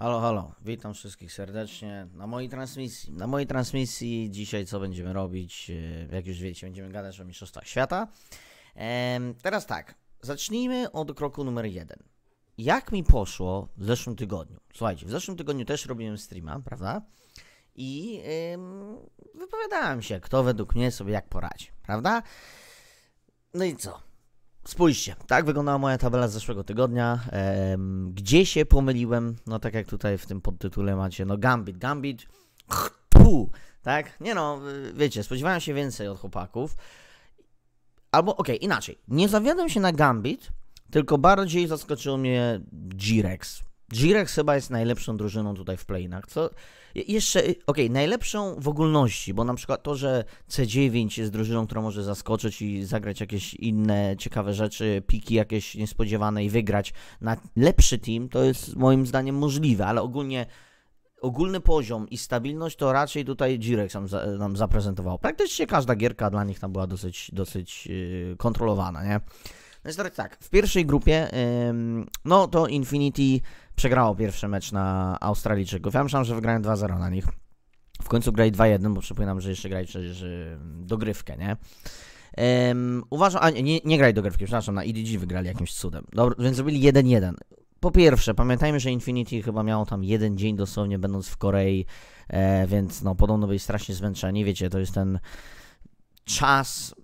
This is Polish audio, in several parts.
Halo, halo, witam wszystkich serdecznie na mojej transmisji. Na mojej transmisji dzisiaj co będziemy robić? E, jak już wiecie, będziemy gadać o Mistrzostwach Świata. Teraz tak, zacznijmy od kroku numer jeden. Jak mi poszło w zeszłym tygodniu? Słuchajcie, w zeszłym tygodniu też robiłem streama, prawda? I wypowiadałem się, kto według mnie sobie jak poradzi, prawda? No i co? Spójrzcie, tak wyglądała moja tabela z zeszłego tygodnia. Ehm, gdzie się pomyliłem? No tak jak tutaj w tym podtytule macie, no Gambit, Gambit, tu, tak? Nie no, y, wiecie, spodziewałem się więcej od chłopaków. Albo, okej, okay, inaczej. Nie zawiadłem się na Gambit, tylko bardziej zaskoczył mnie G-Rex. G-Rex chyba jest najlepszą drużyną tutaj w Playnach, co jeszcze, y, okej, okay, najlepszą w ogólności, bo na przykład to, że C9 jest drużyną, która może zaskoczyć i zagrać jakieś inne ciekawe rzeczy, piki jakieś niespodziewane i wygrać na lepszy team, to jest moim zdaniem możliwe, ale ogólnie ogólny poziom i stabilność to raczej tutaj Girex nam, za, nam zaprezentował. Praktycznie każda gierka dla nich tam była dosyć, dosyć y, kontrolowana, nie? Znaczy tak, w pierwszej grupie, ym, no to Infinity przegrało pierwszy mecz na Australijczyków. Ja myślałem, że wygrałem 2-0 na nich. W końcu grali 2-1, bo przypominam, że jeszcze grali przecież dogrywkę, nie? uważam, a nie, nie, nie grali dogrywki, przepraszam, na EDG wygrali jakimś cudem. Dobra, więc zrobili 1-1. Po pierwsze, pamiętajmy, że Infinity chyba miało tam jeden dzień dosłownie będąc w Korei, e, więc no podobno byli strasznie zmęczeni, wiecie, to jest ten czas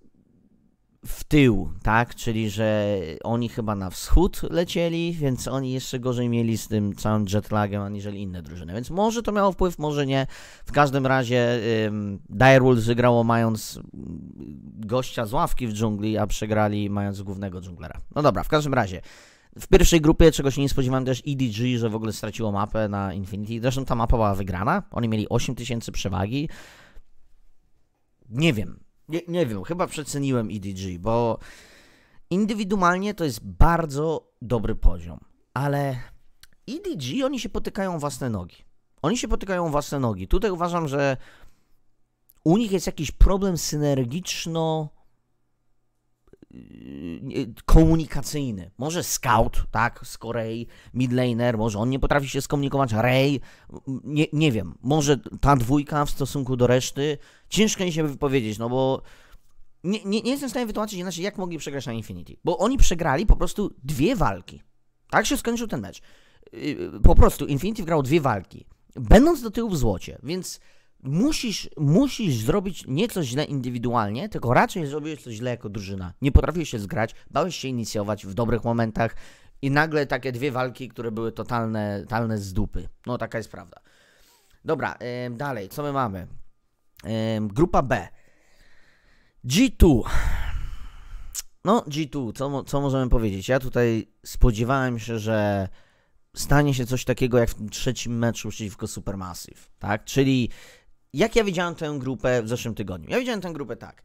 w tył, tak? Czyli, że oni chyba na wschód lecieli, więc oni jeszcze gorzej mieli z tym całym jetlagiem aniżeli inne drużyny. Więc może to miało wpływ, może nie. W każdym razie um, Direwolves wygrało mając mm, gościa z ławki w dżungli, a przegrali mając głównego dżunglera. No dobra, w każdym razie. W pierwszej grupie, czego się nie spodziewałem też EDG, że w ogóle straciło mapę na Infinity. Zresztą ta mapa była wygrana. Oni mieli 8000 przewagi. Nie wiem, nie, nie wiem, chyba przeceniłem EDG, bo indywidualnie to jest bardzo dobry poziom, ale EDG oni się potykają własne nogi. Oni się potykają własne nogi. Tutaj uważam, że u nich jest jakiś problem synergiczno Y, y, komunikacyjny. Może scout, tak, z Korei, midlaner, może on nie potrafi się skomunikować, Ray, nie, nie wiem, może ta dwójka w stosunku do reszty, ciężko mi się wypowiedzieć, no bo nie, nie, nie jestem w stanie wytłumaczyć inaczej, jak mogli przegrać na Infinity, bo oni przegrali po prostu dwie walki. Tak się skończył ten mecz. Y, po prostu Infinity wygrał dwie walki, będąc do tyłu w złocie, więc musisz, musisz zrobić nieco źle indywidualnie, tylko raczej zrobiłeś coś źle jako drużyna. Nie potrafiłeś się zgrać, bałeś się inicjować w dobrych momentach i nagle takie dwie walki, które były totalne, totalne z dupy. No taka jest prawda. Dobra, yy, dalej, co my mamy? Yy, grupa B. G2. No, G2, co, co możemy powiedzieć? Ja tutaj spodziewałem się, że stanie się coś takiego jak w trzecim meczu przeciwko Supermassive, tak? Czyli jak ja widziałem tę grupę w zeszłym tygodniu? Ja widziałem tę grupę tak.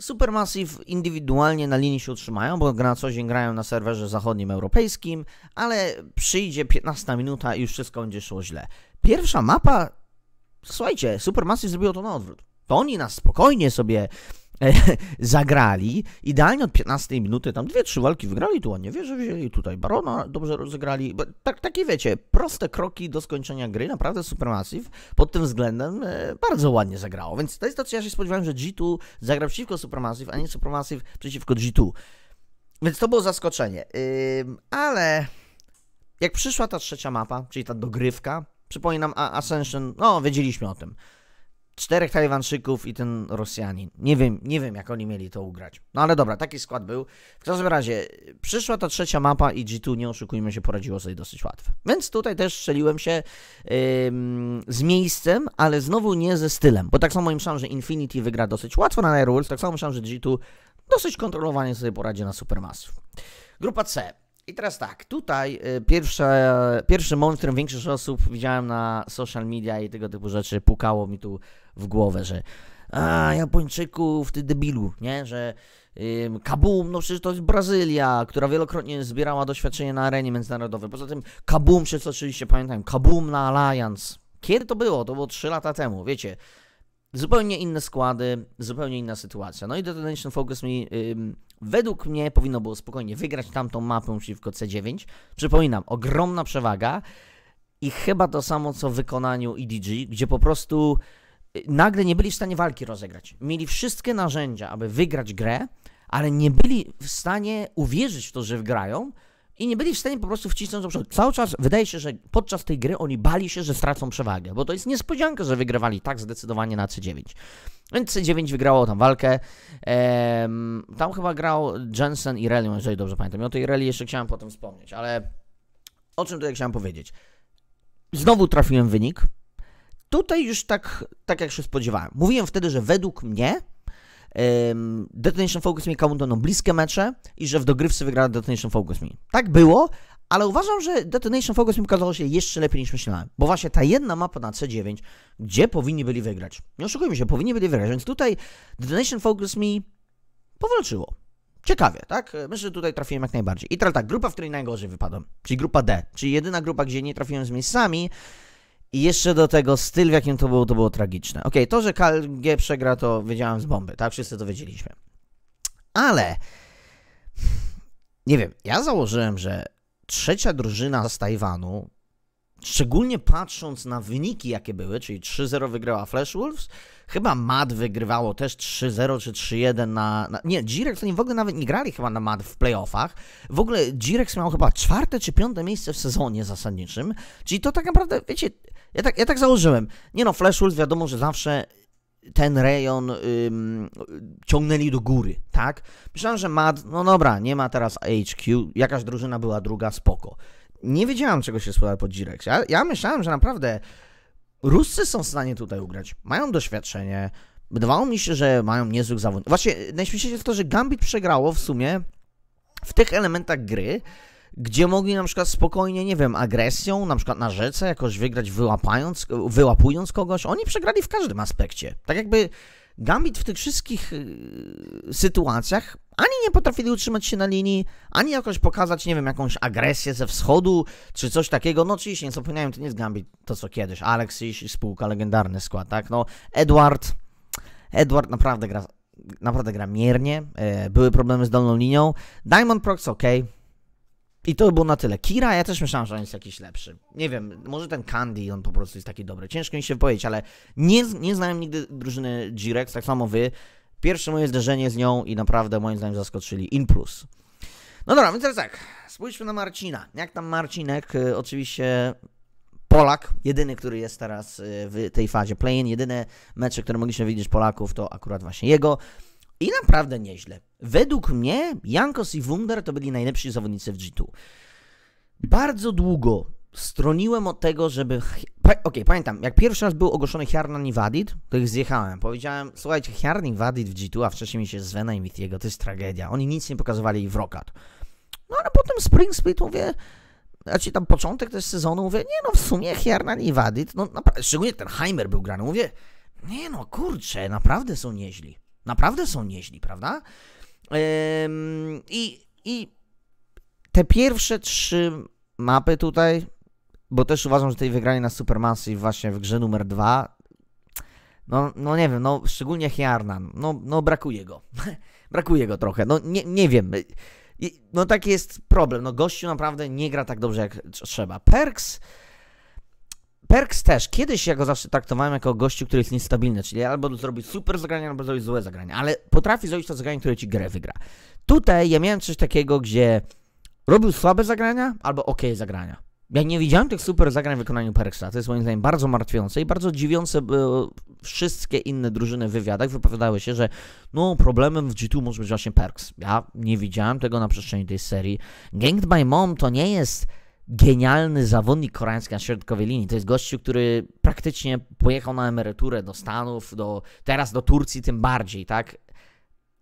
Supermassive indywidualnie na linii się utrzymają, bo na co dzień grają na serwerze zachodnim europejskim, ale przyjdzie 15 minuta i już wszystko będzie szło źle. Pierwsza mapa, słuchajcie, Supermassive zrobiło to na odwrót. To oni nas spokojnie sobie zagrali. Idealnie od 15 minuty, tam dwie, trzy walki wygrali, tu ładnie wierzę, wzięli tutaj Barona, dobrze rozegrali. Tak, takie wiecie, proste kroki do skończenia gry, naprawdę Supermassive pod tym względem e, bardzo ładnie zagrało. Więc to jest to, co ja się spodziewałem, że G2 zagra przeciwko Supermassive, a nie Supermassive przeciwko G2. Więc to było zaskoczenie. ale jak przyszła ta trzecia mapa, czyli ta dogrywka, przypominam, Ascension, no wiedzieliśmy o tym czterech Tajwańczyków i ten Rosjanin. Nie wiem, nie wiem jak oni mieli to ugrać. No ale dobra, taki skład był. W każdym razie przyszła ta trzecia mapa i G2, nie oszukujmy się, poradziło sobie dosyć łatwo. Więc tutaj też strzeliłem się yy, z miejscem, ale znowu nie ze stylem, bo tak samo myślałem, że Infinity wygra dosyć łatwo na Airwolf, tak samo myślałem, że G2 dosyć kontrolowanie sobie poradzi na Supermassive. Grupa C. I teraz tak, tutaj y, pierwsze, pierwszy którym większość osób widziałem na social media i tego typu rzeczy pukało mi tu w głowę, że a, Japończyków, ty debilu, nie, że ym, Kabum, no przecież to jest Brazylia, która wielokrotnie zbierała doświadczenie na arenie międzynarodowej. Poza tym Kabum, wszyscy oczywiście pamiętają, Kabum na Alliance. Kiedy to było? To było 3 lata temu, wiecie. Zupełnie inne składy, zupełnie inna sytuacja. No i Detonation Focus mi, według mnie powinno było spokojnie wygrać tamtą mapę przeciwko C9. Przypominam, ogromna przewaga i chyba to samo co w wykonaniu EDG, gdzie po prostu y, nagle nie byli w stanie walki rozegrać. Mieli wszystkie narzędzia, aby wygrać grę, ale nie byli w stanie uwierzyć w to, że wgrają, i nie byli w stanie po prostu wcisnąć do przodu. Cały czas wydaje się, że podczas tej gry oni bali się, że stracą przewagę, bo to jest niespodzianka, że wygrywali tak zdecydowanie na C9. Więc C9 wygrało tam walkę. Ehm, tam chyba grał Jensen i Relion, jeżeli dobrze pamiętam. I o tej Reli jeszcze chciałem potem wspomnieć, ale o czym tutaj chciałem powiedzieć? Znowu trafiłem wynik. Tutaj już tak, tak jak się spodziewałem. Mówiłem wtedy, że według mnie um, Detonation Focus Me Kamun no bliskie mecze i że w dogrywce wygrała Detonation Focus Me. Tak było, ale uważam, że Detonation Focus Me okazało się jeszcze lepiej niż myślałem. Bo właśnie ta jedna mapa na C9, gdzie powinni byli wygrać. Nie oszukujmy się, powinni byli wygrać. Więc tutaj Detonation Focus mi powalczyło. Ciekawie, tak? Myślę, że tutaj trafiłem jak najbardziej. I teraz tak, grupa, w której najgorzej wypadłem, czyli grupa D, czyli jedyna grupa, gdzie nie trafiłem z miejscami, i jeszcze do tego styl, w jakim to było, to było tragiczne. Ok, to, że KLG przegra, to wiedziałem z bomby, tak? Wszyscy to wiedzieliśmy. Ale... Nie wiem, ja założyłem, że trzecia drużyna z Tajwanu, szczególnie patrząc na wyniki, jakie były, czyli 3-0 wygrała Flash Wolves, chyba MAD wygrywało też 3-0 czy 3-1 na, na... Nie, Direx to oni w ogóle nawet nie grali chyba na MAD w playoffach. W ogóle Direx miał chyba czwarte czy piąte miejsce w sezonie zasadniczym, czyli to tak naprawdę, wiecie ja tak, ja tak założyłem. Nie no, Flash Wolves wiadomo, że zawsze ten rejon ym, ciągnęli do góry, tak? Myślałem, że Mad, no dobra, nie ma teraz HQ, jakaś drużyna była druga, spoko. Nie wiedziałem, czego się spodziewać pod g Ja, ja myślałem, że naprawdę Ruscy są w stanie tutaj ugrać. Mają doświadczenie. Wydawało mi się, że mają niezłych zawodników. Właśnie najśmieszniejsze jest to, że Gambit przegrało w sumie w tych elementach gry, gdzie mogli na przykład spokojnie, nie wiem, agresją, na przykład na rzece jakoś wygrać wyłapając, wyłapując kogoś. Oni przegrali w każdym aspekcie. Tak jakby Gambit w tych wszystkich y, sytuacjach ani nie potrafili utrzymać się na linii, ani jakoś pokazać, nie wiem, jakąś agresję ze wschodu, czy coś takiego. No oczywiście, nie zapomniałem, to nie jest Gambit, to co kiedyś. Alex i spółka, legendarny skład, tak? No, Edward, Edward naprawdę gra, naprawdę gra miernie. E, były problemy z dolną linią. Diamond Prox, okej. Okay i to było na tyle. Kira, ja też myślałem, że on jest jakiś lepszy. Nie wiem, może ten Candy, on po prostu jest taki dobry. Ciężko mi się powiedzieć, ale nie, nie znałem nigdy drużyny G-Rex, tak samo wy. Pierwsze moje zderzenie z nią i naprawdę moim zdaniem zaskoczyli in plus. No dobra, więc teraz tak, spójrzmy na Marcina. Jak tam Marcinek? Y, oczywiście Polak, jedyny, który jest teraz y, w tej fazie play-in, jedyne mecze, które mogliśmy widzieć Polaków, to akurat właśnie jego. I naprawdę nieźle. Według mnie Jankos i Wunder to byli najlepsi zawodnicy w G2. Bardzo długo stroniłem od tego, żeby... Okej, okay, pamiętam, jak pierwszy raz był ogłoszony Hjarnan i Vadid, to ich zjechałem. Powiedziałem, słuchajcie, Hjarnan i Vadid w G2, a wcześniej mi się Svena i Mithiego, to jest tragedia. Oni nic nie pokazywali w Rokat. No ale potem Spring Split, mówię, znaczy tam początek też sezonu, mówię, nie no w sumie Hjarnan i Vadid, no naprawdę, szczególnie ten Heimer był grany, mówię, nie no kurczę, naprawdę są nieźli. Naprawdę są nieźli, prawda? I, I te pierwsze trzy mapy tutaj, bo też uważam, że tej wygranie na Supermassive właśnie w grze numer dwa, no, no nie wiem, no szczególnie Hjarnan, no, no brakuje go. brakuje go trochę, no nie, nie wiem. No taki jest problem, no gościu naprawdę nie gra tak dobrze jak trzeba. Perks Perks też. Kiedyś ja go zawsze traktowałem jako gościu, który jest niestabilny, czyli albo zrobi super zagranie, albo zrobi złe zagranie, ale potrafi zrobić to zagranie, które ci grę wygra. Tutaj ja miałem coś takiego, gdzie robił słabe zagrania albo ok zagrania. Ja nie widziałem tych super zagrań w wykonaniu Perksa. To jest moim zdaniem bardzo martwiące i bardzo dziwiące. Wszystkie inne drużyny w wywiadach wypowiadały się, że no problemem w G2 może być właśnie Perks. Ja nie widziałem tego na przestrzeni tej serii. Ganked by Mom to nie jest genialny zawodnik koreański na środkowej linii. To jest gościu, który praktycznie pojechał na emeryturę do Stanów, do, teraz do Turcji tym bardziej, tak?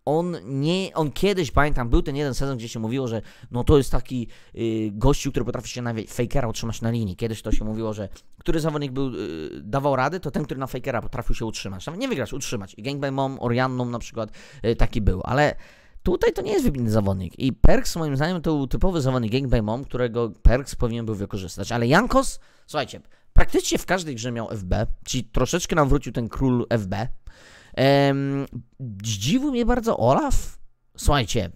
On, nie, on kiedyś, pamiętam, był ten jeden sezon, gdzie się mówiło, że no to jest taki y, gościu, który potrafi się na fakera utrzymać na linii. Kiedyś to się mówiło, że który zawodnik był, y, dawał rady, to ten, który na fakera potrafił się utrzymać. Nawet nie wygrać, utrzymać. I Gangbang Mom, Orianną na przykład y, taki był, ale Tutaj to nie jest wybitny zawodnik i Perks moim zdaniem to był typowy zawodnik Gangbang Mom, którego Perks powinien był wykorzystać, ale Jankos, słuchajcie, praktycznie w każdej grze miał FB, czyli troszeczkę nam wrócił ten król FB. Ehm, zdziwił mnie bardzo Olaf. Słuchajcie,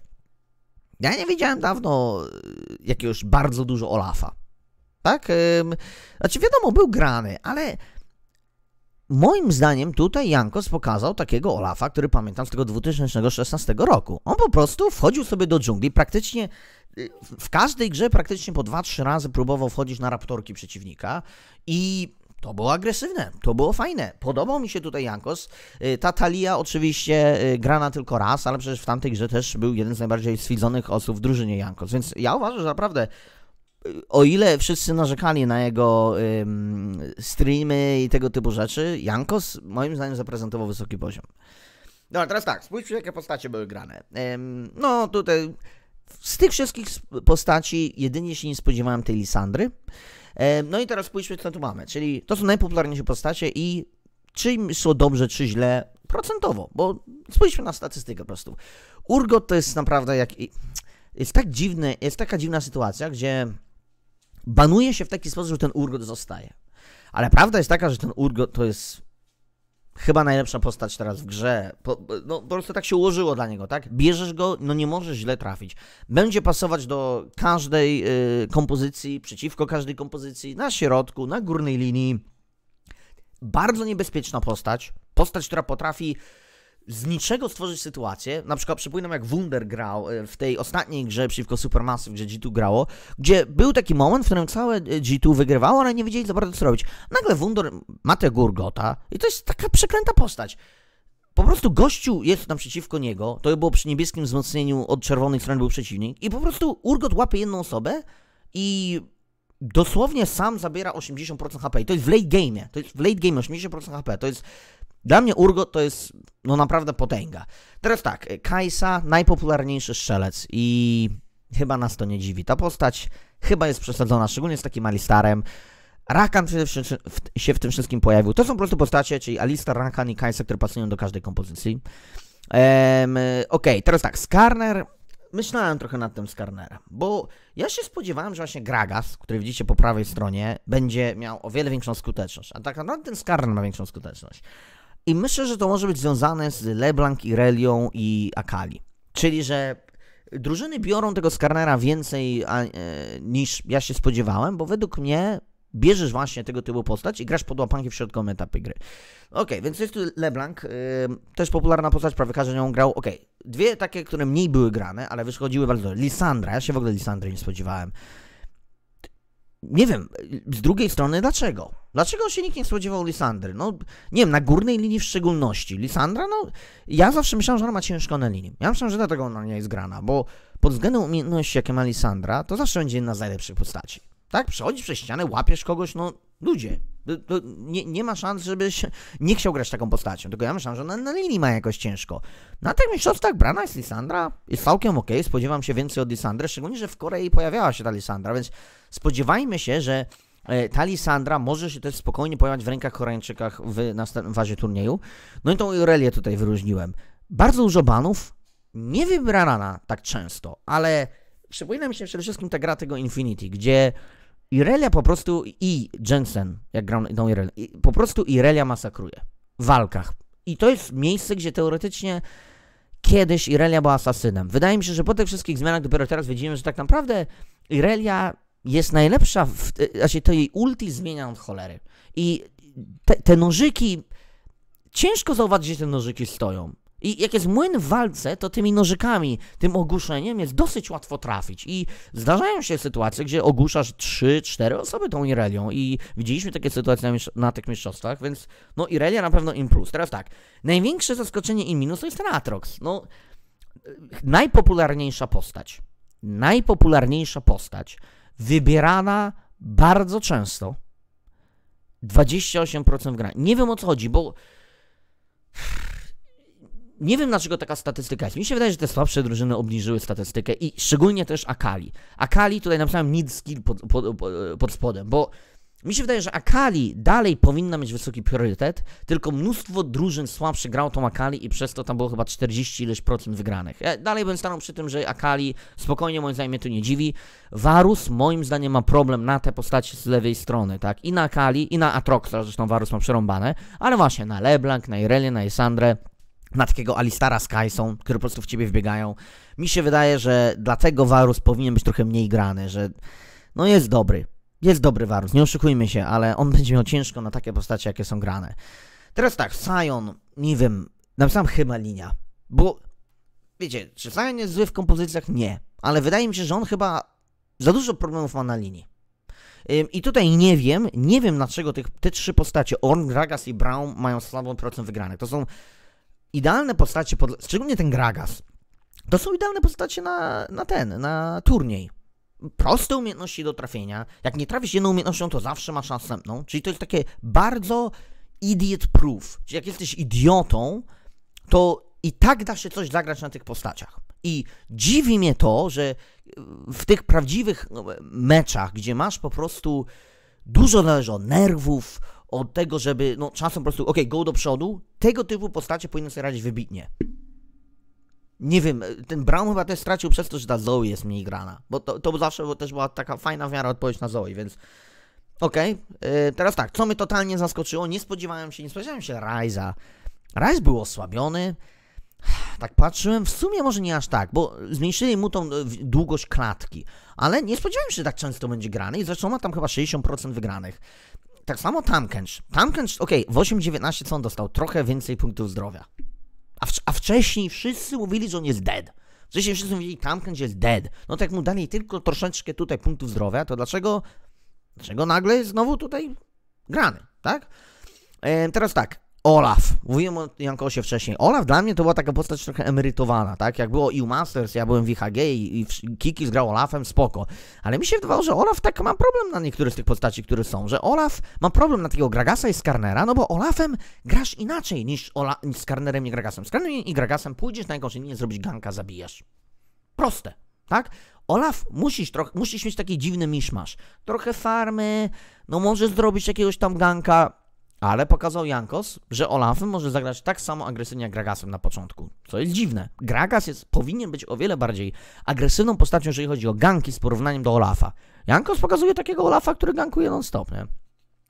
ja nie widziałem dawno e, jakiegoś bardzo dużo Olafa. Tak? Ehm, znaczy wiadomo, był grany, ale Moim zdaniem tutaj Jankos pokazał takiego Olafa, który pamiętam z tego 2016 roku. On po prostu wchodził sobie do dżungli, praktycznie y, w każdej grze praktycznie po 2-3 razy próbował wchodzić na raptorki przeciwnika i to było agresywne, to było fajne. Podobał mi się tutaj Jankos. Y, ta Talia oczywiście y, grana tylko raz, ale przecież w tamtej grze też był jeden z najbardziej swidzonych osób w drużynie Jankos, więc ja uważam, że naprawdę o ile wszyscy narzekali na jego ym, streamy i tego typu rzeczy, Jankos moim zdaniem zaprezentował wysoki poziom. No teraz tak, spójrzcie jakie postacie były grane. Ym, no tutaj z tych wszystkich postaci jedynie się nie spodziewałem tej Lisandry. Ym, no i teraz spójrzmy co tu mamy, czyli to są najpopularniejsze postacie i czy są dobrze, czy źle procentowo, bo spójrzmy na statystykę po prostu. Urgot to jest naprawdę jak... Jest tak dziwne, jest taka dziwna sytuacja, gdzie banuje się w taki sposób, że ten urgot zostaje. Ale prawda jest taka, że ten urgot to jest chyba najlepsza postać teraz w grze. Po, no, po prostu tak się ułożyło dla niego, tak? Bierzesz go, no nie możesz źle trafić. Będzie pasować do każdej y, kompozycji, przeciwko każdej kompozycji, na środku, na górnej linii. Bardzo niebezpieczna postać. Postać, która potrafi z niczego stworzyć sytuację, na przykład przypominam jak Wunder grał e, w tej ostatniej grze przeciwko Supermassive, gdzie G2 grało, gdzie był taki moment, w którym całe e, G2 wygrywało, ale nie wiedzieli za bardzo co robić. Nagle Wunder ma tego Gurgota i to jest taka przeklęta postać. Po prostu gościu jest przeciwko niego, to było przy niebieskim wzmocnieniu od czerwonej strony był przeciwnik i po prostu Urgot łapie jedną osobę i dosłownie sam zabiera 80% HP. I to jest w late game. To jest w late game 80% HP. To jest dla mnie Urgo to jest no naprawdę potęga. Teraz tak, e, Kajsa, najpopularniejszy strzelec i chyba nas to nie dziwi. Ta postać chyba jest przesadzona, szczególnie z takim Alistarem. Rakan się w tym wszystkim pojawił. To są po prostu postacie, czyli Alistar, Rakan i Kajsa, które pasują do każdej kompozycji. E, ok, teraz tak, Skarner. Myślałem trochę nad tym Skarnerem, bo ja się spodziewałem, że właśnie Gragas, który widzicie po prawej stronie, będzie miał o wiele większą skuteczność. A tak naprawdę no, ten Skarner ma większą skuteczność. I myślę, że to może być związane z LeBlanc, Irelią i Akali. Czyli, że drużyny biorą tego skarnera więcej a, e, niż ja się spodziewałem, bo według mnie bierzesz właśnie tego typu postać i grasz pod łapanki w środkowym etapie gry. Ok, więc jest tu LeBlanc, y, też popularna postać, prawie każdy nią grał. Ok, dwie takie, które mniej były grane, ale wyszkodziły bardzo. Lisandra, ja się w ogóle Lisandry nie spodziewałem nie wiem, z drugiej strony dlaczego? Dlaczego się nikt nie spodziewał Lisandry? No, nie wiem, na górnej linii w szczególności. Lisandra, no, ja zawsze myślałem, że ona ma ciężko na linii. Ja myślałem, że dlatego ona nie jest grana, bo pod względem umiejętności, jakie ma Lisandra, to zawsze będzie jedna z najlepszych postaci. Tak? Przechodzisz przez ścianę, łapiesz kogoś, no, ludzie, to, nie, nie, ma szans, żebyś nie chciał grać taką postacią, tylko ja myślałem, że ona na linii ma jakoś ciężko. Na tych mistrzostwach brana jest Lisandra, jest całkiem okej, okay. spodziewam się więcej od Lisandry, szczególnie, że w Korei pojawiała się ta Lisandra, więc spodziewajmy się, że e, ta Lisandra może się też spokojnie pojawiać w rękach Koreańczykach w następnej fazie turnieju. No i tą Irelię tutaj wyróżniłem. Bardzo dużo banów, nie wybrana tak często, ale przypomina mi się przede wszystkim ta gra tego Infinity, gdzie Irelia po prostu i Jensen, jak grał tą Irelia, po prostu Irelia masakruje w walkach. I to jest miejsce, gdzie teoretycznie kiedyś Irelia była asasynem. Wydaje mi się, że po tych wszystkich zmianach dopiero teraz widzimy, że tak naprawdę Irelia jest najlepsza, w, e, znaczy to jej ulti zmienia od cholery. I te, te nożyki, ciężko zauważyć, gdzie te nożyki stoją. I jak jest młyn w walce, to tymi nożykami, tym ogłuszeniem jest dosyć łatwo trafić. I zdarzają się sytuacje, gdzie ogłuszasz 3-4 osoby tą Irelią. I widzieliśmy takie sytuacje na, na tych mistrzostwach, więc no Irelia na pewno im plus. Teraz tak, największe zaskoczenie im minus to jest ten Atrox. No, najpopularniejsza postać. Najpopularniejsza postać. Wybierana bardzo często. 28% w grach. Nie wiem o co chodzi, bo nie wiem dlaczego taka statystyka jest. Mi się wydaje, że te słabsze drużyny obniżyły statystykę i szczególnie też Akali. Akali tutaj napisałem mid skill pod, pod, pod spodem, bo mi się wydaje, że Akali dalej powinna mieć wysoki priorytet, tylko mnóstwo drużyn słabszych grało tą Akali i przez to tam było chyba 40 ileś procent wygranych. Ja dalej bym stanął przy tym, że Akali spokojnie moim zdaniem to nie dziwi. Varus moim zdaniem ma problem na te postacie z lewej strony, tak? I na Akali, i na Atroxa, zresztą Varus ma przerąbane, ale właśnie na Leblanc, na Irelia, na Isandrę na takiego Alistara Sky są, które po prostu w ciebie wbiegają. Mi się wydaje, że dlatego Varus powinien być trochę mniej grany, że no jest dobry. Jest dobry Varus, nie oszukujmy się, ale on będzie miał ciężko na takie postacie, jakie są grane. Teraz tak, Sion, nie wiem, napisałem chyba linia, bo wiecie, czy Sion jest zły w kompozycjach? Nie, ale wydaje mi się, że on chyba za dużo problemów ma na linii. I tutaj nie wiem, nie wiem dlaczego tych, te trzy postacie, Orn, Gragas i Brown mają słabą procent wygranych. To są idealne postacie, pod, szczególnie ten Gragas, to są idealne postacie na, na ten, na turniej. Proste umiejętności do trafienia. Jak nie trafisz jedną umiejętnością, to zawsze masz następną. Czyli to jest takie bardzo idiot proof. Czyli jak jesteś idiotą, to i tak da się coś zagrać na tych postaciach. I dziwi mnie to, że w tych prawdziwych no, meczach, gdzie masz po prostu dużo należy nerwów, od tego, żeby no, czasem po prostu, ok, go do przodu, tego typu postacie powinny sobie radzić wybitnie. Nie wiem, ten Brown chyba też stracił przez to, że ta Zoe jest mniej grana, bo to, to zawsze bo też była taka fajna w miarę odpowiedź na Zoe, więc okej, okay. yy, teraz tak, co mnie totalnie zaskoczyło, nie spodziewałem się, nie spodziewałem się Ryza. Rice był osłabiony, tak patrzyłem, w sumie może nie aż tak, bo zmniejszyli mu tą e, długość klatki, ale nie spodziewałem się, że tak często będzie grany i zresztą ma tam chyba 60% wygranych tak samo Tamkęcz. Tamkęcz, okej, okay, w 8-19 co on dostał? Trochę więcej punktów zdrowia. A, w, a wcześniej wszyscy mówili, że on jest dead. Wcześniej wszyscy mówili, Tamkęcz jest dead. No tak mu dali tylko troszeczkę tutaj punktów zdrowia, to dlaczego, dlaczego nagle znowu tutaj grany, tak? E, teraz tak, Olaf. Mówiłem o Jankosie wcześniej. Olaf dla mnie to była taka postać trochę emerytowana, tak? Jak było EU Masters, ja byłem w IHG i, i Kiki zgrał Olafem, spoko. Ale mi się wydawało, że Olaf tak ma problem na niektóre z tych postaci, które są. Że Olaf ma problem na takiego Gragasa i Skarnera, no bo Olafem grasz inaczej niż, Ola niż Skarnerem i Gragasem. Skarnerem i Gragasem pójdziesz na jakąś linię, zrobić ganka, zabijasz. Proste, tak? Olaf, musisz, trochę, musisz mieć taki dziwny miszmasz. Trochę farmy, no może zrobić jakiegoś tam ganka, ale pokazał Jankos, że Olafem może zagrać tak samo agresywnie jak Gragasem na początku, co jest dziwne. Gragas jest, powinien być o wiele bardziej agresywną postacią, jeżeli chodzi o ganki z porównaniem do Olafa. Jankos pokazuje takiego Olafa, który gankuje non-stop, nie?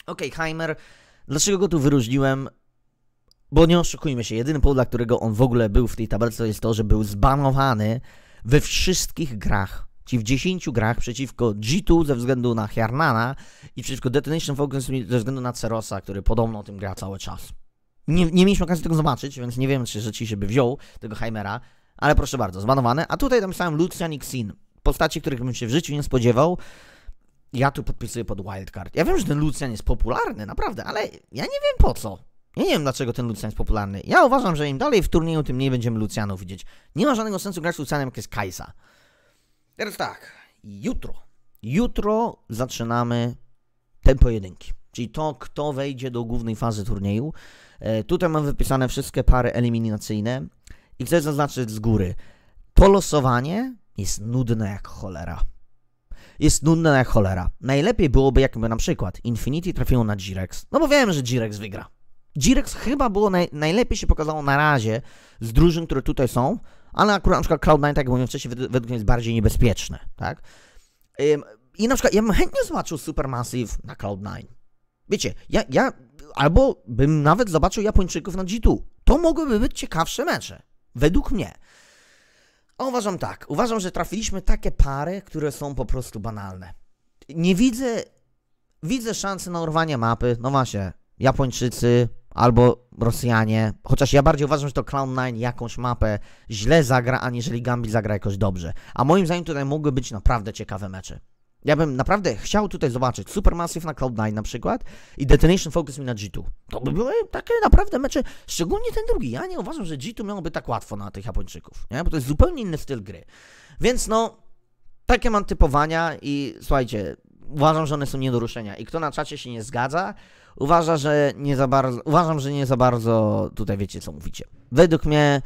Okej, okay, Heimer, dlaczego go tu wyróżniłem? Bo nie oszukujmy się, jedyny powód, dla którego on w ogóle był w tej tabelce, to jest to, że był zbanowany we wszystkich grach Ci w 10 grach przeciwko G2 ze względu na Hjarnana i przeciwko Detonation Focus ze względu na Cerosa, który podobno o tym gra cały czas. Nie, nie mieliśmy okazji tego zobaczyć, więc nie wiem, czy rzeczywiście by wziął tego Heimera, ale proszę bardzo, zbanowane. A tutaj napisałem Lucian i Xin, postaci, których bym się w życiu nie spodziewał. Ja tu podpisuję pod wildcard. Ja wiem, że ten Lucian jest popularny, naprawdę, ale ja nie wiem po co. Ja nie wiem, dlaczego ten Lucian jest popularny. Ja uważam, że im dalej w turnieju, tym mniej będziemy Lucianów widzieć. Nie ma żadnego sensu grać Lucianem, jak jest Kaisa. Teraz tak, jutro. Jutro zaczynamy ten pojedynki. Czyli to, kto wejdzie do głównej fazy turnieju. E, tutaj mam wypisane wszystkie pary eliminacyjne. I chcę zaznaczyć z góry, to losowanie jest nudne jak cholera. Jest nudne jak cholera. Najlepiej byłoby, jakby na przykład Infinity trafiło na G-Rex. No bo wiem, że G-Rex wygra. G-Rex chyba było naj najlepiej się pokazało na razie z drużyn, które tutaj są, ale akurat na przykład Cloud9, tak jak mówiłem wcześniej, według mnie jest bardziej niebezpieczne, tak? I na przykład ja bym chętnie zobaczył Supermassive na Cloud9. Wiecie, ja, ja albo bym nawet zobaczył Japończyków na G2. To mogłyby być ciekawsze mecze, według mnie. A uważam tak, uważam, że trafiliśmy takie pary, które są po prostu banalne. Nie widzę, widzę szansy na urwanie mapy, no właśnie, Japończycy, albo Rosjanie. Chociaż ja bardziej uważam, że to Clown9 jakąś mapę źle zagra, aniżeli Gambit zagra jakoś dobrze. A moim zdaniem tutaj mogły być naprawdę ciekawe mecze. Ja bym naprawdę chciał tutaj zobaczyć Supermassive na Cloud9 na przykład i Detonation Focus mi na G2. To by były takie naprawdę mecze, szczególnie ten drugi. Ja nie uważam, że G2 miałoby tak łatwo na tych Japończyków, nie? bo to jest zupełnie inny styl gry. Więc no, takie mam typowania i słuchajcie, uważam, że one są nie do ruszenia. I kto na czacie się nie zgadza, uważa, że nie za bardzo, uważam, że nie za bardzo tutaj wiecie co mówicie. Według mnie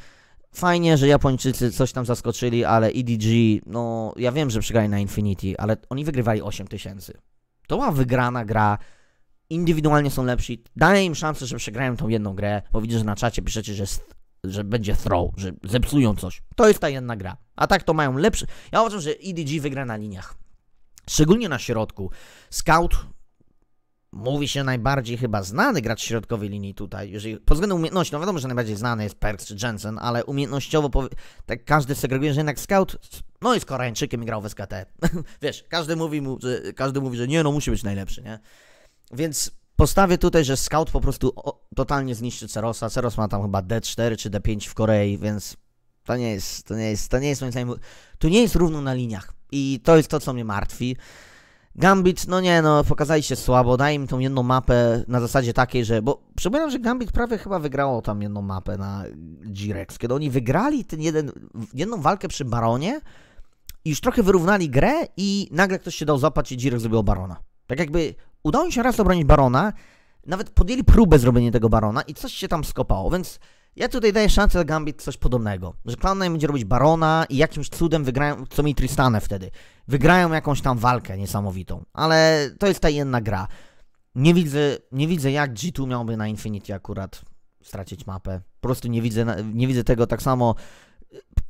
fajnie, że Japończycy coś tam zaskoczyli, ale EDG, no ja wiem, że przegrali na Infinity, ale oni wygrywali 8000. To była wygrana gra, indywidualnie są lepsi, daję im szansę, że przegrają tą jedną grę, bo widzę, że na czacie piszecie, że, że będzie throw, że zepsują coś. To jest ta jedna gra. A tak to mają lepsze... Ja uważam, że EDG wygra na liniach. Szczególnie na środku. Scout mówi się najbardziej chyba znany gracz środkowej linii tutaj, jeżeli, pod względem umiejętności, no wiadomo, że najbardziej znany jest Perks czy Jensen, ale umiejętnościowo powie, tak każdy segreguje, że jednak scout, no jest Koreańczykiem i grał w SKT. Wiesz, każdy mówi, mu, że, każdy mówi, że nie, no musi być najlepszy, nie? Więc postawię tutaj, że scout po prostu o, totalnie zniszczy Cerosa. Ceros ma tam chyba D4 czy D5 w Korei, więc to nie jest, to nie jest, to nie jest moim zdaniem, tu nie jest równo na liniach. I to jest to, co mnie martwi. Gambit, no nie, no pokazaliście słabo, daj im tą jedną mapę na zasadzie takiej, że, bo przypominam, że Gambit prawie chyba wygrało tam jedną mapę na G-Rex, kiedy oni wygrali ten jeden, jedną walkę przy Baronie, i już trochę wyrównali grę i nagle ktoś się dał zapać i G-Rex zrobił Barona. Tak jakby udało im się raz obronić Barona, nawet podjęli próbę zrobienia tego Barona i coś się tam skopało, więc ja tutaj daję szansę Gambit coś podobnego, że cloud będzie robić Barona i jakimś cudem wygrają, co mi Tristanę wtedy, wygrają jakąś tam walkę niesamowitą, ale to jest ta jedna gra. Nie widzę, nie widzę jak G2 miałby na Infinity akurat stracić mapę. Po prostu nie widzę, nie widzę tego tak samo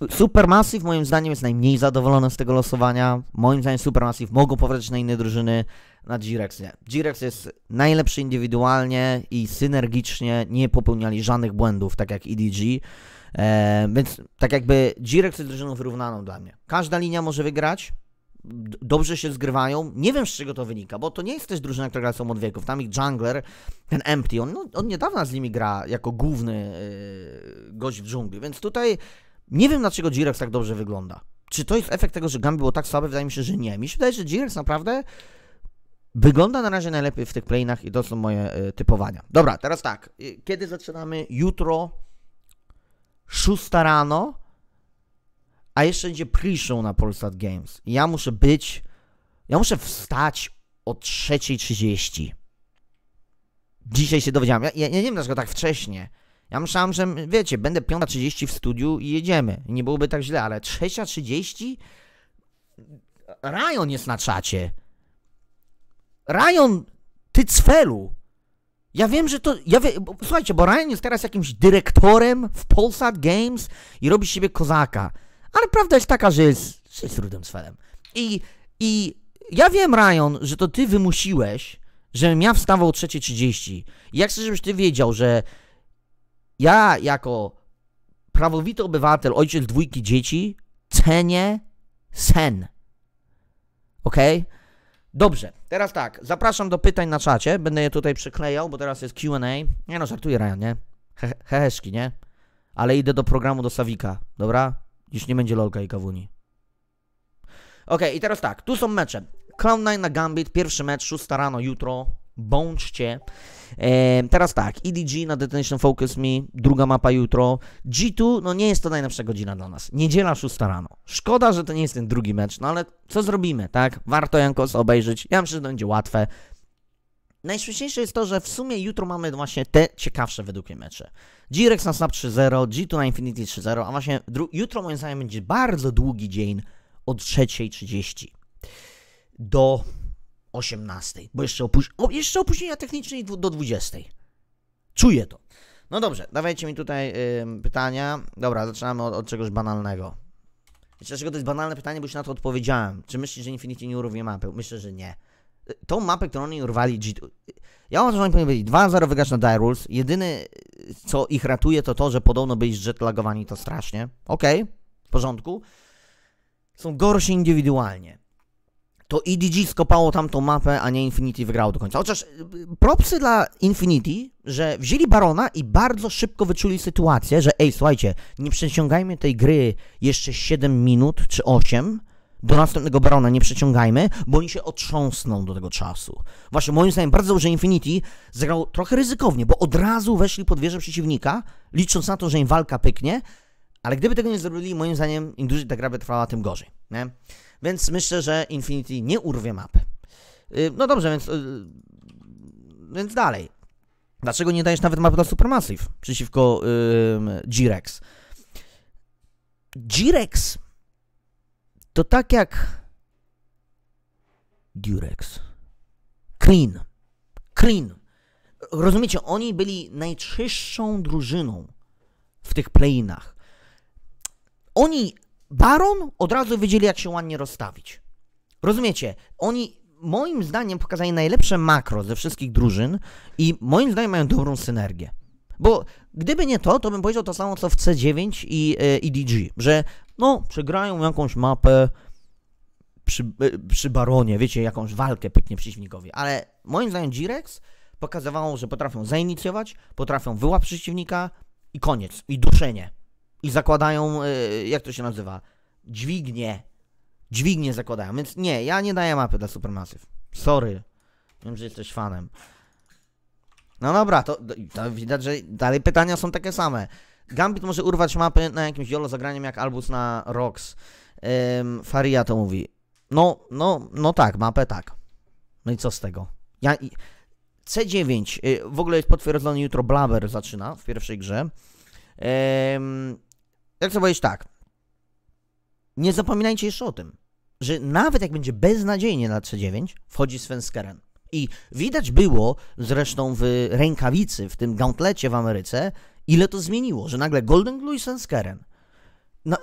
Supermassive moim zdaniem jest najmniej zadowolony z tego losowania. Moim zdaniem Supermassive mogą powrócić na inne drużyny na G-Rex nie. G-Rex jest najlepszy indywidualnie i synergicznie nie popełniali żadnych błędów, tak jak EDG. E, więc tak jakby G-Rex jest drużyną wyrównaną dla mnie. Każda linia może wygrać, dobrze się zgrywają. Nie wiem z czego to wynika, bo to nie jest też drużyna, która gra są od wieków. Tam ich jungler, ten Empty, on, no, on niedawno z nimi gra jako główny yy, gość w dżungli, więc tutaj nie wiem, dlaczego Girex tak dobrze wygląda. Czy to jest efekt tego, że Gambi było tak słabe? Wydaje mi się, że nie. Mi się wydaje, że Girex naprawdę wygląda na razie najlepiej w tych playinach i to są moje y, typowania. Dobra, teraz tak. Kiedy zaczynamy? Jutro 6 rano, a jeszcze będzie pre-show na Polsat Games. ja muszę być... Ja muszę wstać o 3.30. Dzisiaj się dowiedziałem. Ja, ja, ja nie wiem dlaczego tak wcześnie. Ja myślałem, że wiecie, będę 5.30 w studiu i jedziemy. Nie byłoby tak źle, ale 6.30? Rajon jest na czacie. Rajon, ty cfelu. Ja wiem, że to. Ja wie, bo, słuchajcie, bo Ryan jest teraz jakimś dyrektorem w Polsat Games i robi z siebie kozaka. Ale prawda jest taka, że jest, że jest rudym cfelem. I, I ja wiem, Ryan, że to ty wymusiłeś, żebym ja wstawał o 3.30. I ja chcę, żebyś ty wiedział, że ja jako prawowity obywatel, ojciec dwójki dzieci, cenię sen. Ok? Dobrze, teraz tak, zapraszam do pytań na czacie, będę je tutaj przyklejał, bo teraz jest Q&A. Nie no, żartuję Ryan, nie? He heheszki, nie? Ale idę do programu do Sawika, dobra? Dziś nie będzie Lolka i Kawuni. Ok, i teraz tak, tu są mecze. Clown9 na Gambit, pierwszy mecz, 6 rano, jutro, bądźcie. E, teraz tak, EDG na Detention Focus Me, druga mapa jutro. G2, no nie jest to najlepsza godzina dla nas. Niedziela 6 rano. Szkoda, że to nie jest ten drugi mecz, no ale co zrobimy, tak? Warto Jankos obejrzeć. Ja myślę, że to będzie łatwe. najświeższe jest to, że w sumie jutro mamy właśnie te ciekawsze według mnie mecze. G-Rex na Snap 3.0, G2 na Infinity 3.0, a właśnie jutro moim zdaniem będzie bardzo długi dzień od 3.30 do 18, bo jeszcze, opuś o, jeszcze opóźnienia techniczne do 20. Czuję to. No dobrze, dawajcie mi tutaj pytania. Dobra, zaczynamy od, od czegoś banalnego. Wiecie, dlaczego to jest banalne pytanie, bo już na to odpowiedziałem. Czy myślisz, że Infinity nie urwie mapy? Myślę, że nie. Y, tą mapę, którą oni urwali... G... Y, ja mam że oni powinni 2-0 wygrać na Die Rules. Y, co ich ratuje, to to, że podobno byli zjetlagowani to strasznie. Okej, okay, w porządku. Są gorsi indywidualnie to EDG skopało tamtą mapę, a nie Infinity wygrało do końca. Chociaż y, propsy dla Infinity, że wzięli Barona i bardzo szybko wyczuli sytuację, że ej, słuchajcie, nie przeciągajmy tej gry jeszcze 7 minut czy 8, do następnego barona nie przeciągajmy, bo oni się otrząsną do tego czasu. Właśnie moim zdaniem bardzo dobrze Infinity zagrał trochę ryzykownie, bo od razu weszli pod wieżę przeciwnika, licząc na to, że im walka pyknie, ale gdyby tego nie zrobili, moim zdaniem im dłużej ta gra by trwała, tym gorzej. Nie? więc myślę, że Infinity nie urwie mapy. Y, no dobrze, więc, y, więc dalej. Dlaczego nie dajesz nawet mapy dla Supermassive przeciwko yy, G-Rex? G-Rex to tak jak Durex. Clean. Clean. Rozumiecie, oni byli najczystszą drużyną w tych playinach. Oni baron, od razu wiedzieli, jak się ładnie rozstawić. Rozumiecie? Oni moim zdaniem pokazali najlepsze makro ze wszystkich drużyn i moim zdaniem mają dobrą synergię. Bo gdyby nie to, to bym powiedział to samo co w C9 i, e, i DG, że no, przegrają jakąś mapę przy, e, przy baronie, wiecie, jakąś walkę pyknie przeciwnikowi, ale moim zdaniem G-Rex pokazywało, że potrafią zainicjować, potrafią wyłapać przeciwnika i koniec, i duszenie i zakładają, e, jak to się nazywa, dźwignie. Dźwignie zakładają, więc nie, ja nie daję mapy dla Supermassive. Sorry. Wiem, że jesteś fanem. No dobra, to, to widać, że dalej pytania są takie same. Gambit może urwać mapy na jakimś jolo zagraniem jak Albus na Rox. Ym, Faria to mówi. No, no, no tak, mapę tak. No i co z tego? Ja, C9 y, w ogóle jest potwierdzony jutro Blaber zaczyna w pierwszej grze. Ym, jak chcę powiedzieć tak. Nie zapominajcie jeszcze o tym, że nawet jak będzie beznadziejnie na C9, wchodzi Sven I widać było zresztą w rękawicy, w tym gauntlecie w Ameryce, ile to zmieniło, że nagle Golden Glue i Sven No,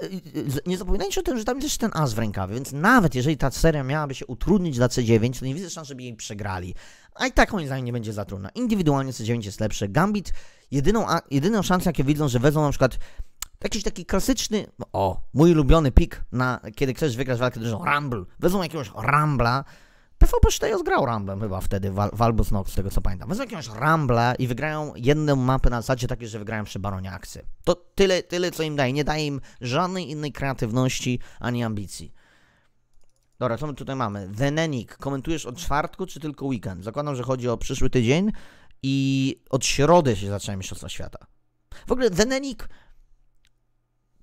nie zapominajcie o tym, że tam jest ten as w rękawie, więc nawet jeżeli ta seria miałaby się utrudnić dla C9, to nie widzę szans, żeby jej przegrali. A i tak moim zdaniem nie będzie za trudna. Indywidualnie C9 jest lepsze. Gambit, jedyną, jedyną szansę, jakie widzą, że wezmą na przykład Jakiś taki klasyczny, o, mój ulubiony pik, na, kiedy chcesz wygrać walkę dużą, Rumble. Wezmą jakiegoś Rambla. PvP 4 grał Rumble chyba wtedy, Val Nox, z tego co pamiętam. Wezmą jakiegoś Rambla i wygrają jedną mapę na zasadzie takiej, że wygrają przy Baronie Aksy. To tyle, tyle co im daje. Nie daje im żadnej innej kreatywności ani ambicji. Dobra, co my tutaj mamy? The Nenik, komentujesz od czwartku czy tylko weekend? Zakładam, że chodzi o przyszły tydzień i od środy się zaczynają Mistrzostwa Świata. W ogóle The Nenik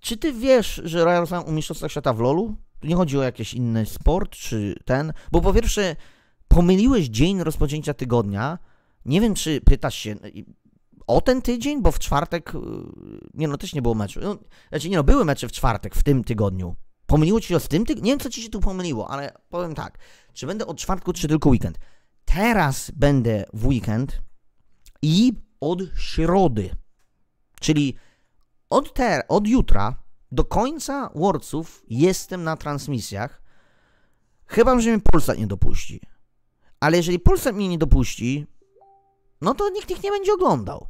czy ty wiesz, że Royal Slam umieszcza świata w LoLu? Tu nie chodzi o jakiś inny sport czy ten, bo po pierwsze pomyliłeś dzień rozpoczęcia tygodnia. Nie wiem, czy pytasz się o ten tydzień, bo w czwartek, y, nie no, też nie było meczu. No, znaczy, nie no, były mecze w czwartek w tym tygodniu. Pomyliło ci się z tym tygodniu? Nie wiem, co ci się tu pomyliło, ale powiem tak. Czy będę od czwartku, czy tylko weekend? Teraz będę w weekend i od środy. Czyli od, ter, od jutra do końca Worców jestem na transmisjach, chyba że mnie Polsat nie dopuści. Ale jeżeli Polsat mnie nie dopuści, no to nikt ich nie będzie oglądał.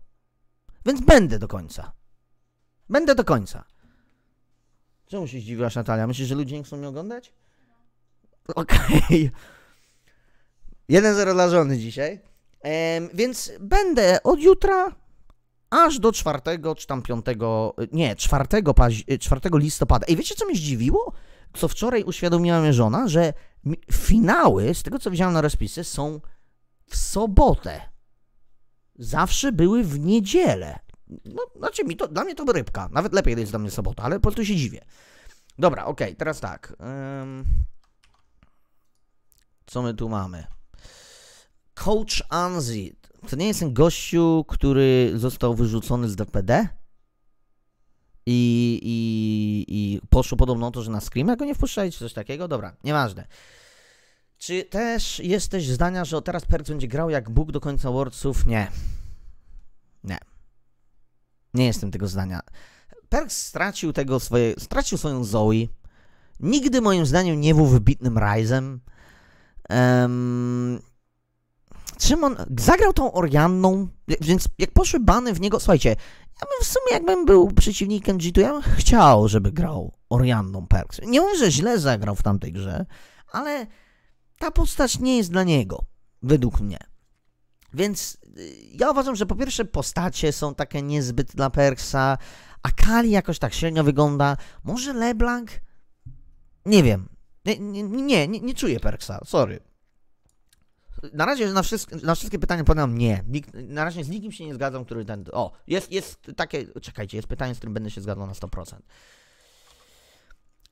Więc będę do końca. Będę do końca. Czemu się zdziwiłaś, Natalia? Myślisz, że ludzie nie chcą mnie oglądać? Okej. Okay. 1-0 dla żony dzisiaj. Ehm, więc będę od jutra aż do 4 czy tam 5, y, nie, 4, paź- 4 y, listopada. I wiecie, co mnie zdziwiło? Co wczoraj uświadomiła mnie żona, że finały, z tego co widziałem na rozpisy, są w sobotę. Zawsze były w niedzielę. No, znaczy, mi to, dla mnie to rybka. Nawet lepiej jest dla mnie sobota, ale po prostu się dziwię. Dobra, okej, okay, teraz tak. Um, co my tu mamy? Coach Anzi to nie jest ten gościu, który został wyrzucony z DPD? I, i, i poszło podobno to, że na Scream'a go nie wpuszczali, czy coś takiego? Dobra, nieważne. Czy też jesteś zdania, że teraz Perks będzie grał jak Bóg do końca Wordsów? Nie. Nie. Nie jestem tego zdania. Perks stracił tego swoje, stracił swoją Zoe. Nigdy moim zdaniem nie był wybitnym Ryzem. Um, Szymon zagrał tą Orianną, więc jak poszły bany w niego, słuchajcie, ja bym w sumie jakbym był przeciwnikiem G2, ja bym chciał, żeby grał Orianną Perks. Nie mówię, że źle zagrał w tamtej grze, ale ta postać nie jest dla niego, według mnie. Więc y, ja uważam, że po pierwsze postacie są takie niezbyt dla Perksa, a Kali jakoś tak średnio wygląda. Może LeBlanc? Nie wiem. Nie, nie, nie, nie czuję Perksa, sorry na razie na wszystkie, na wszystkie pytania podam nie. Nikt, na razie z nikim się nie zgadzam, który ten. O, jest, jest takie. Czekajcie, jest pytanie, z którym będę się zgadzał na 100%.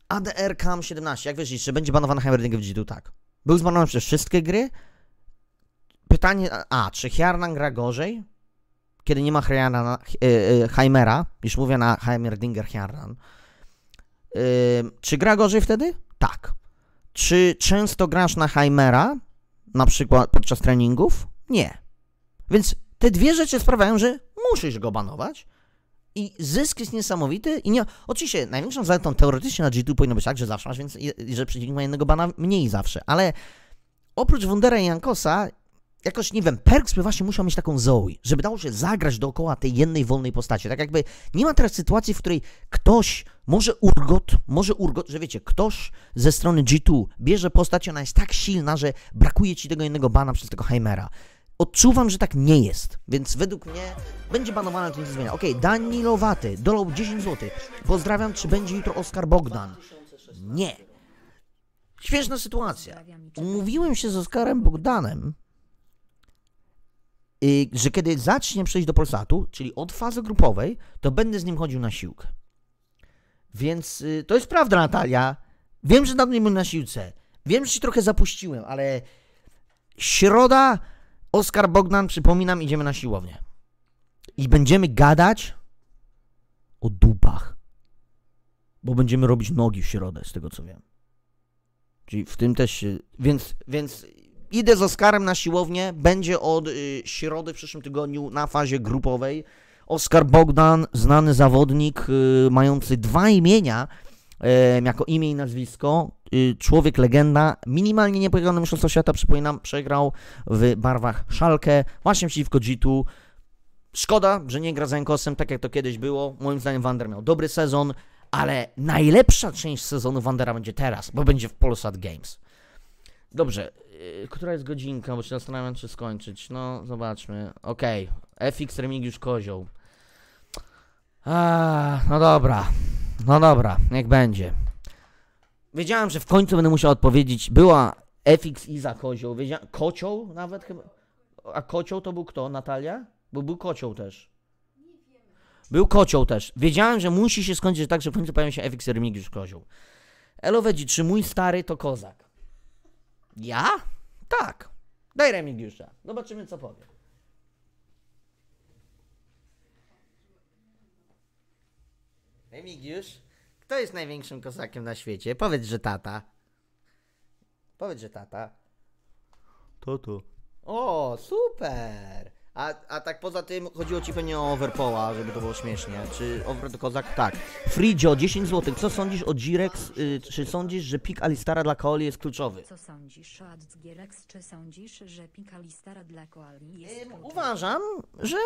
ADR CAM 17. Jak wiesz, czy będzie banowana Hammer w G2? Tak. Był zbanowany przez wszystkie gry. Pytanie A. Czy Hjarnan gra gorzej? Kiedy nie ma Hjarnana, e, e, Heimera, już mówię na Heimerdinger Hjarnan. czy gra gorzej wtedy? Tak. Czy często grasz na Heimera? na przykład podczas treningów? Nie. Więc te dwie rzeczy sprawiają, że musisz go banować i zysk jest niesamowity i nie... Oczywiście największą zaletą teoretycznie na G2 powinno być tak, że zawsze masz więc, że przeciwnik ma jednego bana mniej zawsze, ale oprócz Wundera i Jankosa jakoś, nie wiem, Perks by właśnie musiał mieć taką Zoe, żeby dało się zagrać dookoła tej jednej wolnej postaci. Tak jakby nie ma teraz sytuacji, w której ktoś, może Urgot, może Urgot, że wiecie, ktoś ze strony G2 bierze postać, ona jest tak silna, że brakuje ci tego innego bana przez tego Heimera. Odczuwam, że tak nie jest, więc według mnie będzie banowane, to nic nie zmienia. Okej, okay, Danilowaty, dolał 10 zł. Pozdrawiam, czy będzie jutro Oskar Bogdan? Nie. Śmieszna sytuacja. Umówiłem się z Oskarem Bogdanem że kiedy zacznie przejść do Polsatu, czyli od fazy grupowej, to będę z nim chodził na siłkę. Więc y, to jest prawda, Natalia. Wiem, że dawno nie byłem na siłce. Wiem, że się trochę zapuściłem, ale środa, Oskar Bogdan, przypominam, idziemy na siłownię. I będziemy gadać o dupach. Bo będziemy robić nogi w środę, z tego co wiem. Czyli w tym też Więc, więc idę z Oskarem na siłownię, będzie od y, środy w przyszłym tygodniu na fazie grupowej. Oskar Bogdan, znany zawodnik y, mający dwa imienia, jako imię i nazwisko, y, człowiek legenda, minimalnie niepokojonym mistrzostwo świata, przypominam, przegrał w barwach Szalkę, właśnie przeciwko g Szkoda, że nie gra z Enkosem, tak jak to kiedyś było. Moim zdaniem Wander miał dobry sezon, ale najlepsza część sezonu Wandera będzie teraz, bo będzie w Polsat Games. Dobrze, y, która jest godzinka, bo się zastanawiam, czy skończyć. No, zobaczmy. Okej, okay. FX Remigiusz Kozioł. A, no dobra, no dobra, niech będzie. Wiedziałem, że w końcu będę musiał odpowiedzieć. Była FX Iza Kozioł, wiedziałem... Kocioł nawet chyba? A Kocioł to był kto? Natalia? Bo był Kocioł też. Był Kocioł też. Wiedziałem, że musi się skończyć tak, że w końcu pojawi się FX Remigiusz Kozioł. Elowedzi, czy mój stary to kozak? Ja? Tak. Daj Remigiusza. Zobaczymy, co powie. Remigiusz, kto jest największym kozakiem na świecie? Powiedz, że tata. Powiedz, że tata. Toto. O, super! A, a tak poza tym chodziło ci pewnie o Overpoła, żeby to było śmiesznie. Czy Overpool Kozak? Tak. Fridzio, 10 zł. Co sądzisz o Girex? Y, czy sądzisz, że pik Alistara dla Koali jest kluczowy? Co sądzisz, Adz Girex? Czy sądzisz, że pik Alistara dla Koali jest kluczowy? Uważam, że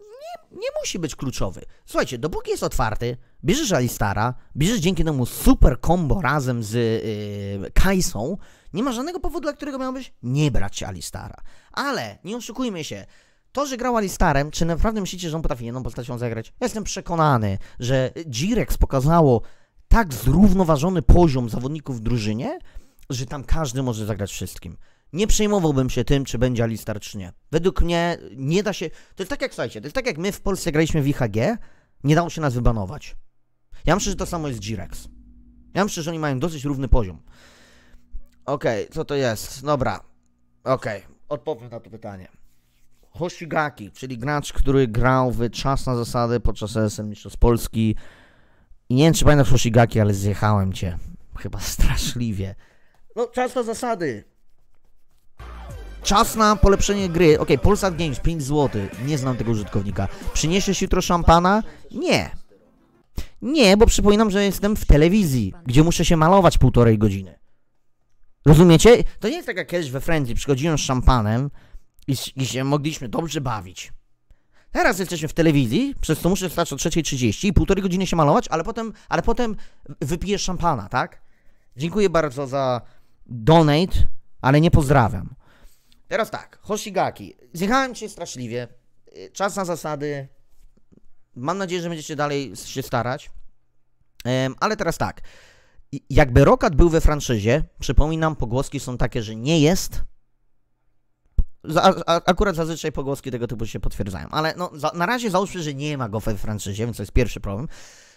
nie, nie musi być kluczowy. Słuchajcie, dopóki jest otwarty, bierzesz Alistara, bierzesz dzięki temu super combo razem z yy, Kaisą, nie ma żadnego powodu, dla którego miałbyś nie brać Alistara. Ale nie oszukujmy się, to, że grał Alistarem, czy naprawdę myślicie, że on potrafi jedną postacią zagrać? jestem przekonany, że Dzirex pokazało tak zrównoważony poziom zawodników w drużynie, że tam każdy może zagrać wszystkim. Nie przejmowałbym się tym, czy będzie Alistar, czy nie. Według mnie nie da się... To jest tak jak, słuchajcie, to jest tak jak my w Polsce graliśmy w IHG, nie dało się nas wybanować. Ja myślę, że to samo jest Girex. Ja myślę, że oni mają dosyć równy poziom. Okej, okay, co to jest? Dobra. Okej, okay, odpowiem na to pytanie. Hoshigaki, czyli gracz, który grał w czas na zasady podczas ESM Mistrzostw Polski. I nie wiem, czy pamiętasz Hoshigaki, ale zjechałem cię. Chyba straszliwie. No, czas na zasady. Czas na polepszenie gry. Ok, Polsat Games, 5 zł. Nie znam tego użytkownika. Przyniesiesz jutro szampana? Nie. Nie, bo przypominam, że jestem w telewizji, gdzie muszę się malować półtorej godziny. Rozumiecie? To nie jest tak jak kiedyś we Friendly. Przychodziłem z szampanem, i, i się mogliśmy dobrze bawić. Teraz jesteśmy w telewizji, przez co muszę stać o 3.30 i półtorej godziny się malować, ale potem, ale potem wypijesz szampana, tak? Dziękuję bardzo za donate, ale nie pozdrawiam. Teraz tak, Hoshigaki. Zjechałem cię straszliwie. Y, czas na zasady. Mam nadzieję, że będziecie dalej się starać. Ale teraz tak. Jakby Rokat był we franczyzie, przypominam, pogłoski są takie, że nie jest, za, a, akurat zazwyczaj pogłoski tego typu się potwierdzają, ale no, za, na razie załóżmy, że nie ma go we franczyzie, więc to jest pierwszy problem.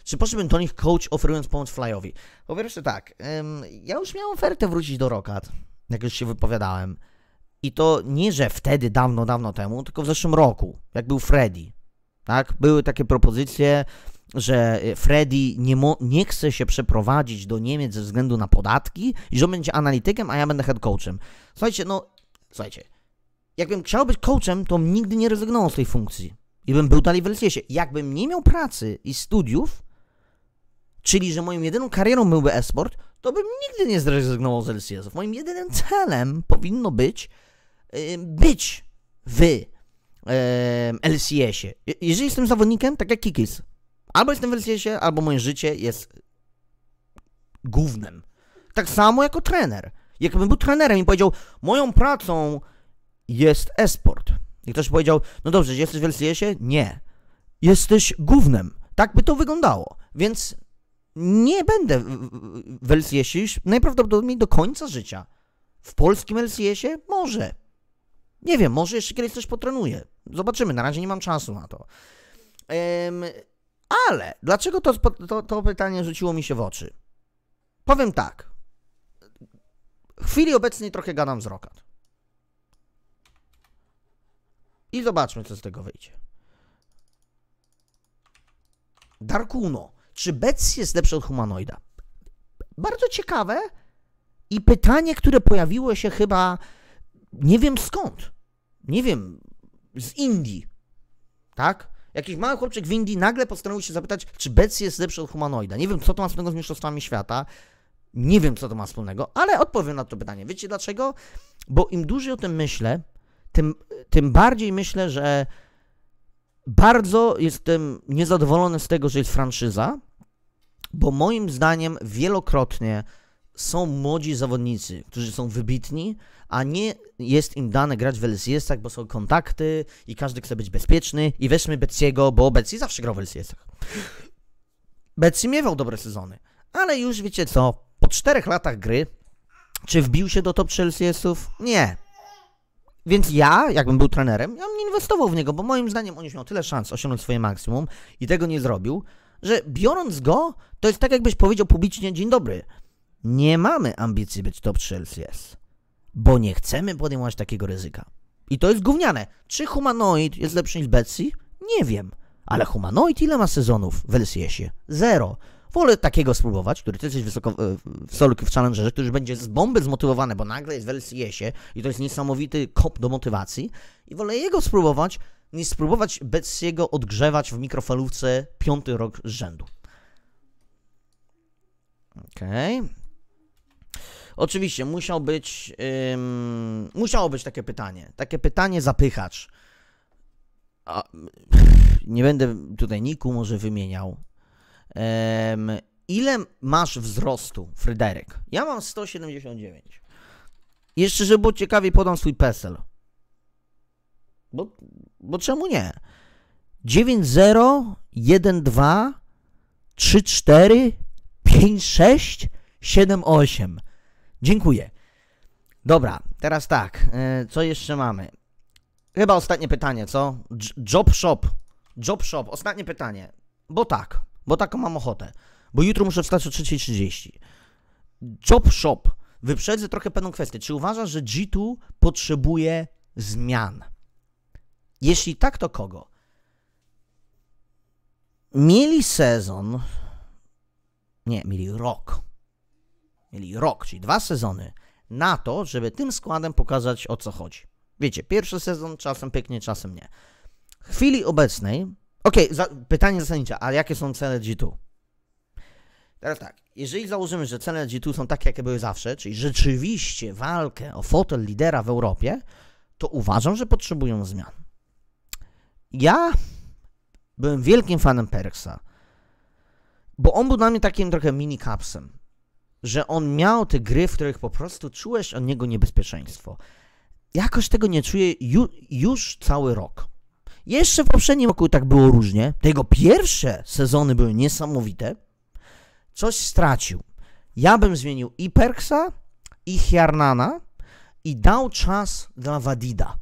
Czy poszedłbym do nich coach oferując pomoc Flyowi? Po pierwsze tak, ym, ja już miałem ofertę wrócić do Rokat, jak już się wypowiadałem. I to nie, że wtedy, dawno, dawno temu, tylko w zeszłym roku, jak był Freddy. Tak? Były takie propozycje, że e, Freddy nie, mo- nie chce się przeprowadzić do Niemiec ze względu na podatki i że on będzie analitykiem, a ja będę head coachem. Słuchajcie, no, słuchajcie, jakbym chciał być coachem, to nigdy nie rezygnował z tej funkcji. I bym był dalej w LCS-ie. Jakbym nie miał pracy i studiów, czyli że moją jedyną karierą byłby esport, to bym nigdy nie zrezygnował z LCS-ów. Moim jedynym celem powinno być yy, być w yy, LCS-ie. jeżeli jestem zawodnikiem, tak jak Kikis. Albo jestem w LCS-ie, albo moje życie jest głównym. Tak samo jako trener. Jakbym był trenerem i powiedział, moją pracą jest esport. I ktoś powiedział, no dobrze, jesteś w LCS-ie? Nie. Jesteś głównym. Tak by to wyglądało. Więc nie będę w LCS-ie najprawdopodobniej do końca życia. W polskim LCS-ie? Może. Nie wiem, może jeszcze kiedyś coś potrenuję. Zobaczymy, na razie nie mam czasu na to. Um, ale dlaczego to, to, to pytanie rzuciło mi się w oczy? Powiem tak. W chwili obecnej trochę gadam z Rokat. I zobaczmy, co z tego wyjdzie. Darkuno. Czy Betsy jest lepszy od humanoida? Bardzo ciekawe i pytanie, które pojawiło się chyba nie wiem skąd. Nie wiem, z Indii. Tak? Jakiś mały chłopczyk w Indii nagle postanowił się zapytać, czy Betsy jest lepszy od humanoida. Nie wiem, co to ma wspólnego z mistrzostwami świata. Nie wiem, co to ma wspólnego, ale odpowiem na to pytanie. Wiecie dlaczego? Bo im dłużej o tym myślę, tym, tym bardziej myślę, że bardzo jestem niezadowolony z tego, że jest franczyza, bo moim zdaniem wielokrotnie są młodzi zawodnicy, którzy są wybitni, a nie jest im dane grać w LCS-ach, bo są kontakty i każdy chce być bezpieczny i weźmy Betsiego, bo Betsi zawsze grał w LCS-ach. Betsi miewał dobre sezony, ale już wiecie co, po czterech latach gry, czy wbił się do top 3 LCS-ów? Nie. Więc ja, jakbym był trenerem, ja bym nie inwestował w niego, bo moim zdaniem on już miał tyle szans osiągnąć swoje maksimum i tego nie zrobił, że biorąc go, to jest tak jakbyś powiedział publicznie, dzień dobry, nie mamy ambicji być top 3 LCS, bo nie chcemy podejmować takiego ryzyka. I to jest gówniane. Czy humanoid jest lepszy niż Betsy? Nie wiem. Ale humanoid ile ma sezonów w LCS-ie? Zero. Wolę takiego spróbować, który też jest wysoko e, w solku w Challengerze, który już będzie z bomby zmotywowany, bo nagle jest w LCS-ie i to jest niesamowity kop do motywacji. I wolę jego spróbować, niż spróbować Betsiego odgrzewać w mikrofalówce piąty rok z rzędu. Okej. Okay. Oczywiście musiał być, ym, musiało być takie pytanie. Takie pytanie zapychacz. A, nie będę tutaj Niku może wymieniał ile masz wzrostu, Fryderyk? Ja mam 179. Jeszcze, żeby było ciekawiej, podam swój PESEL. Bo, bo czemu nie? 9012345678. Dziękuję. Dobra, teraz tak, e, co jeszcze mamy? Chyba ostatnie pytanie, co? Job shop. Job shop, ostatnie pytanie. Bo tak, bo taką mam ochotę, bo jutro muszę wstać o 3.30. Chop shop. Wyprzedzę trochę pewną kwestię. Czy uważasz, że G2 potrzebuje zmian? Jeśli tak, to kogo? Mieli sezon, nie, mieli rok. Mieli rok, czyli dwa sezony na to, żeby tym składem pokazać o co chodzi. Wiecie, pierwszy sezon czasem pyknie, czasem nie. W chwili obecnej Okej, okay, za, pytanie zasadnicze, a jakie są cele G2? Teraz tak, jeżeli założymy, że cele G2 są takie, jakie były zawsze, czyli rzeczywiście walkę o fotel lidera w Europie, to uważam, że potrzebują zmian. Ja byłem wielkim fanem Perksa, bo on był dla mnie takim trochę mini kapsem, że on miał te gry, w których po prostu czułeś od niego niebezpieczeństwo. Jakoś tego nie czuję ju, już cały rok. Jeszcze w poprzednim roku tak było różnie. Tego pierwsze sezony były niesamowite. Coś stracił. Ja bym zmienił i Perksa, i Hjarnana i dał czas dla Wadida.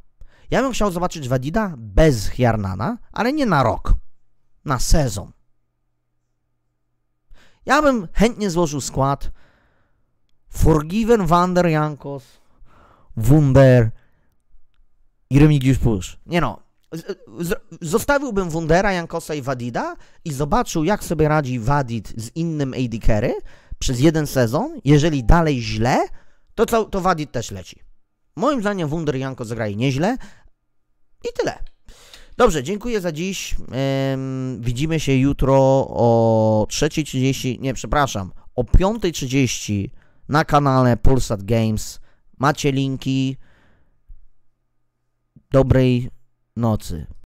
Ja bym chciał zobaczyć Wadida bez Hjarnana, ale nie na rok, na sezon. Ja bym chętnie złożył skład Forgiven Wander Jankos, Wunder i Remigiusz Pusz. Nie no, Zostawiłbym Wundera, Jankosa i Wadida i zobaczył, jak sobie radzi Wadid z innym AD Carry przez jeden sezon. Jeżeli dalej źle, to, to, to Wadid też leci. Moim zdaniem Wunder i Janko zagrali nieźle i tyle. Dobrze, dziękuję za dziś. Ym, widzimy się jutro o 3.30, nie przepraszam, o 5.30 na kanale Pulsat Games. Macie linki dobrej nocy.